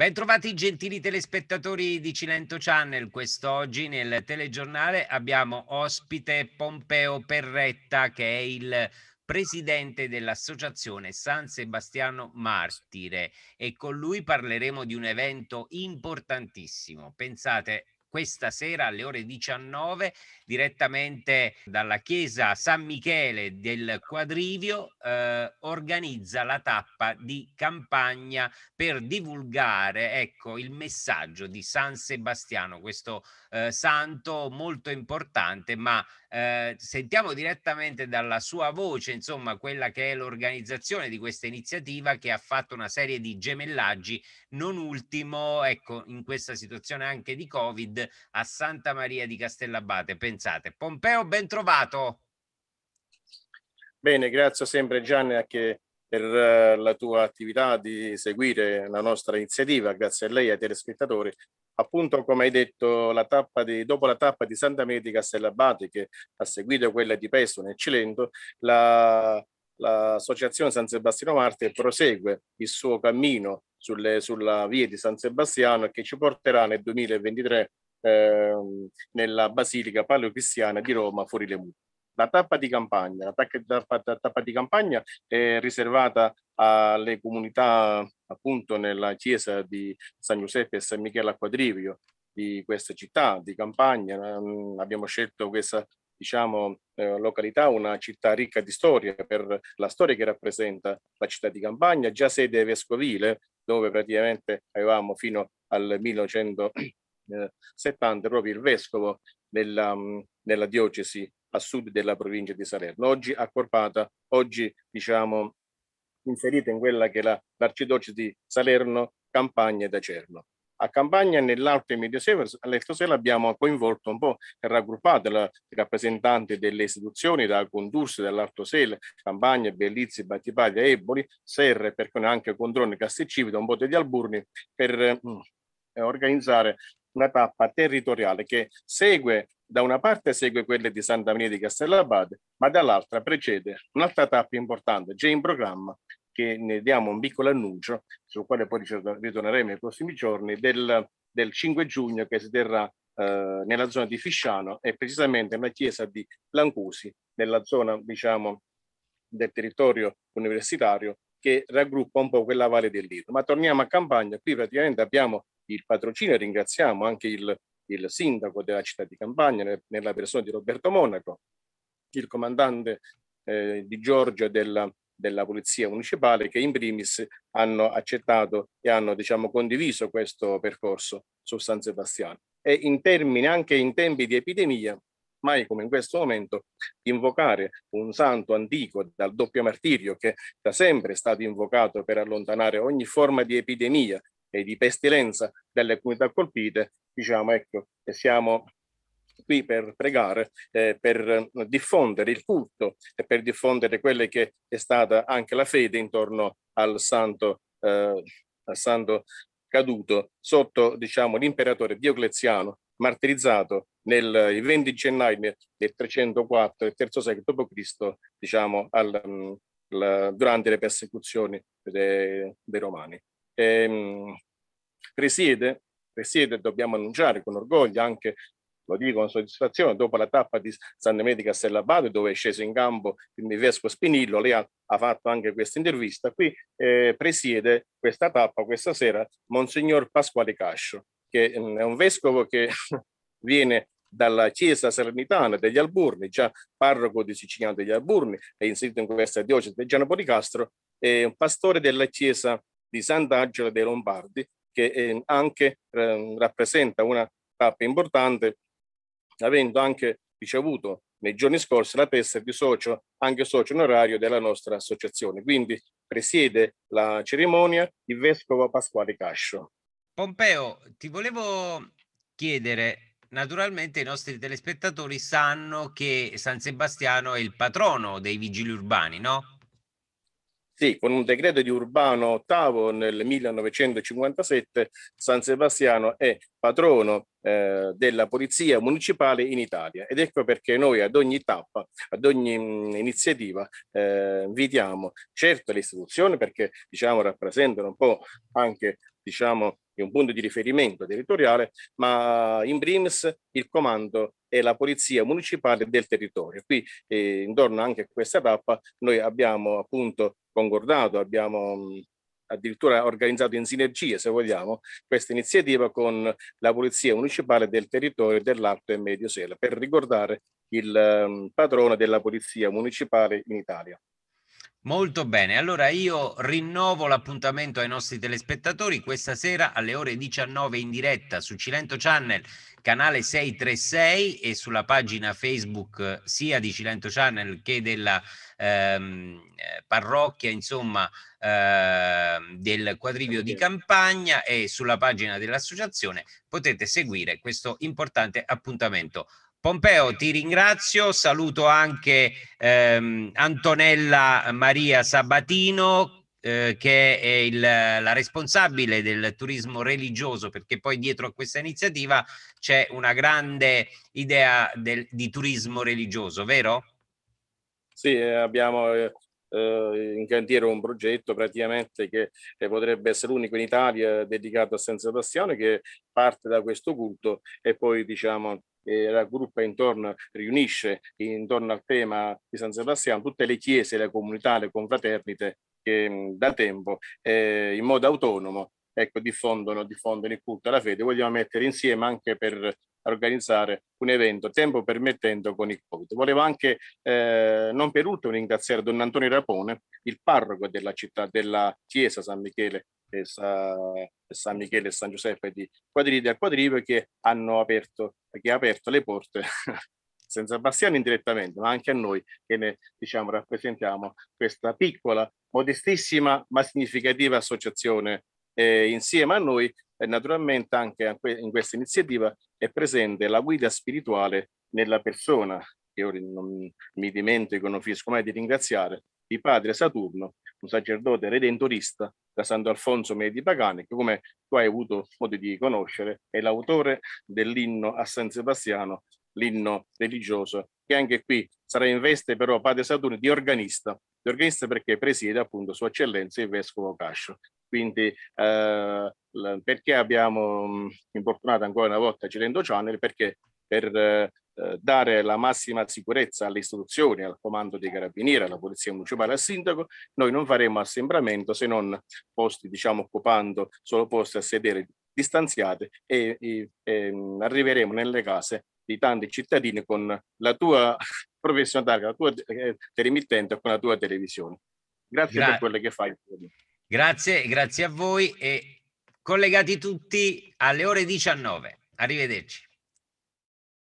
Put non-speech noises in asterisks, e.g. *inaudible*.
Bentrovati gentili telespettatori di Cilento Channel. Quest'oggi nel telegiornale abbiamo ospite Pompeo Perretta che è il presidente dell'associazione San Sebastiano Martire e con lui parleremo di un evento importantissimo. Pensate, questa sera alle ore 19 direttamente dalla chiesa San Michele del Quadrivio eh, organizza la tappa di campagna per divulgare ecco, il messaggio di San Sebastiano, questo eh, santo molto importante, ma eh, sentiamo direttamente dalla sua voce, insomma, quella che è l'organizzazione di questa iniziativa che ha fatto una serie di gemellaggi, non ultimo, ecco, in questa situazione anche di Covid a Santa Maria di Castellabate. Pensate, Pompeo, ben trovato. Bene, grazie sempre Gianni anche per eh, la tua attività di seguire la nostra iniziativa, grazie a lei e ai telespettatori. Appunto, come hai detto, la di, dopo la tappa di Santa Maria di Castellabate, che ha seguito quella di Pesto nel Cilento, la, l'associazione San Sebastiano Marte prosegue il suo cammino sulle, sulla via di San Sebastiano che ci porterà nel 2023 eh, nella Basilica Paleocristiana di Roma fuori le mura. La tappa di campagna, la tappa, la tappa di campagna è riservata alle comunità appunto nella chiesa di San Giuseppe e San Michele a Quadrivio di questa città, di campagna. Ehm, abbiamo scelto questa diciamo, eh, località, una città ricca di storia, per la storia che rappresenta la città di Campagna, già sede vescovile, dove praticamente avevamo fino al 1900 eh, 70 proprio il vescovo della, mm, della diocesi a sud della provincia di Salerno, oggi accorpata, oggi diciamo inserita in quella che è l'arcidocesi di Salerno, Campagna ed Acerno. A Campagna nell'Alto e medio Mediasera abbiamo coinvolto un po' e raggruppato i rappresentanti delle istituzioni da Condursi, dall'Alto Sele, Campagna, Bellizzi, Battipaglia, Eboli, Serre, perché anche Condrone, Castelcivita, un po' di Alburni per mm, eh, organizzare una tappa territoriale che segue, da una parte segue quelle di Santa Maria di Castellabate, ma dall'altra precede un'altra tappa importante già in programma, che ne diamo un piccolo annuncio, sul quale poi ritorneremo nei prossimi giorni, del, del 5 giugno che si terrà eh, nella zona di Fisciano e precisamente nella chiesa di Lancusi, nella zona diciamo, del territorio universitario che raggruppa un po' quella valle del Lido. Ma torniamo a Campagna, qui praticamente abbiamo il patrocinio, ringraziamo anche il, il sindaco della città di Campania nella persona di Roberto Monaco, il comandante eh, di Giorgio della, della Polizia Municipale che in primis hanno accettato e hanno diciamo, condiviso questo percorso su San Sebastiano. E in termini, anche in tempi di epidemia, mai come in questo momento, invocare un santo antico dal doppio martirio che da sempre è stato invocato per allontanare ogni forma di epidemia e di pestilenza delle comunità colpite, diciamo ecco che siamo qui per pregare, eh, per eh, diffondere il culto e per diffondere quella che è stata anche la fede intorno al santo, eh, al santo caduto sotto diciamo, l'imperatore Diocleziano, martirizzato nel, il 20 gennaio del 304, il terzo secolo d.C., diciamo, al, mm, al, durante le persecuzioni dei, dei Romani ehm, risiede, risiede, dobbiamo annunciare con orgoglio anche lo dico con soddisfazione, dopo la tappa di San Medica Stellabado, dove è sceso in campo il Vesco Spinillo, lei ha, ha, fatto anche questa intervista, qui eh, presiede questa tappa questa sera Monsignor Pasquale Cascio, che mh, mm, è un vescovo che *laughs* viene dalla Chiesa Salernitana degli Alburni, già parroco di Siciliano degli Alburni, è inserito in questa diocesi di Gianopoli Castro, è un pastore della Chiesa di Sant'Angelo dei Lombardi, che ehm, anche eh, rappresenta una tappa importante, avendo anche ricevuto nei giorni scorsi la tessera di socio, anche socio onorario della nostra associazione. Quindi presiede la cerimonia il vescovo Pasquale Cascio. Pompeo, ti volevo chiedere, naturalmente i nostri telespettatori sanno che San Sebastiano è il patrono dei vigili urbani, no? Sì, con un decreto di Urbano VIII nel 1957 San Sebastiano è patrono eh, della polizia municipale in Italia ed ecco perché noi ad ogni tappa, ad ogni mh, mm, iniziativa eh, invitiamo certo le istituzioni perché diciamo rappresentano un po' anche diciamo un punto di riferimento territoriale, ma in primis il comando e la polizia municipale del territorio. Qui eh, intorno anche a questa tappa noi abbiamo appunto concordato, abbiamo mm, addirittura organizzato in sinergia, se vogliamo, questa iniziativa con la Polizia Municipale del territorio dell'Alto e Medio Sela per ricordare il um, mm, patrono della Polizia Municipale in Italia. Molto bene, allora io rinnovo l'appuntamento ai nostri telespettatori questa sera alle ore 19 in diretta su Cilento Channel, canale 636 e sulla pagina Facebook sia di Cilento Channel che della ehm, parrocchia, insomma, ehm, del quadrivio di campagna e sulla pagina dell'associazione potete seguire questo importante appuntamento. Pompeo, ti ringrazio, saluto anche ehm, Antonella Maria Sabatino eh, che è il, la responsabile del turismo religioso, perché poi dietro a questa iniziativa c'è una grande idea del, di turismo religioso, vero? Sì, eh, abbiamo eh, eh, in cantiere un progetto praticamente che potrebbe essere l'unico in Italia dedicato a San Sebastiano che parte da questo culto e poi diciamo eh, raggruppa intorno, riunisce intorno al tema di San Sebastiano tutte le chiese, le comunità, le confraternite che da tempo eh, in modo autonomo ecco, diffondono, diffondono il culto alla fede. Vogliamo mettere insieme anche per organizzare un evento, tempo permettendo, con il Covid. Volevo anche, eh, non per ultimo, ringraziare Don Antonio Rapone, il parroco della città, della chiesa San Michele e San, San Michele e San Giuseppe di Quadride al Quadrive che hanno aperto, che ha aperto le porte *laughs* senza Sebastiano indirettamente, ma anche a noi che ne diciamo, rappresentiamo questa piccola, modestissima ma significativa associazione. E insieme a noi, naturalmente, anche in questa iniziativa è presente la guida spirituale nella persona, che ora non mi dimentico, non finisco mai di ringraziare, di Padre Saturno, un sacerdote redentorista da Sant'Alfonso Medi Pagani, che come tu hai avuto modo di conoscere è l'autore dell'inno a San Sebastiano, l'inno religioso, che anche qui sarà in veste però Padre Saturno di organista, di organista perché presiede appunto Sua Eccellenza il Vescovo Cascio. Quindi eh, perché abbiamo mm, importunato ancora una volta Cilento Channel? Perché per eh, eh, dare la massima sicurezza alle istituzioni, al comando dei carabinieri, alla polizia municipale, al sindaco, noi non faremo assembramento se non posti, diciamo, occupando solo posti a sedere distanziate e, e, e mm, arriveremo nelle case di tanti cittadini con la tua *laughs* professionalità, la tua eh, con la tua televisione. Grazie Gra- per quello che fai. Grazie, grazie a voi e collegati tutti alle ore 19. Arrivederci.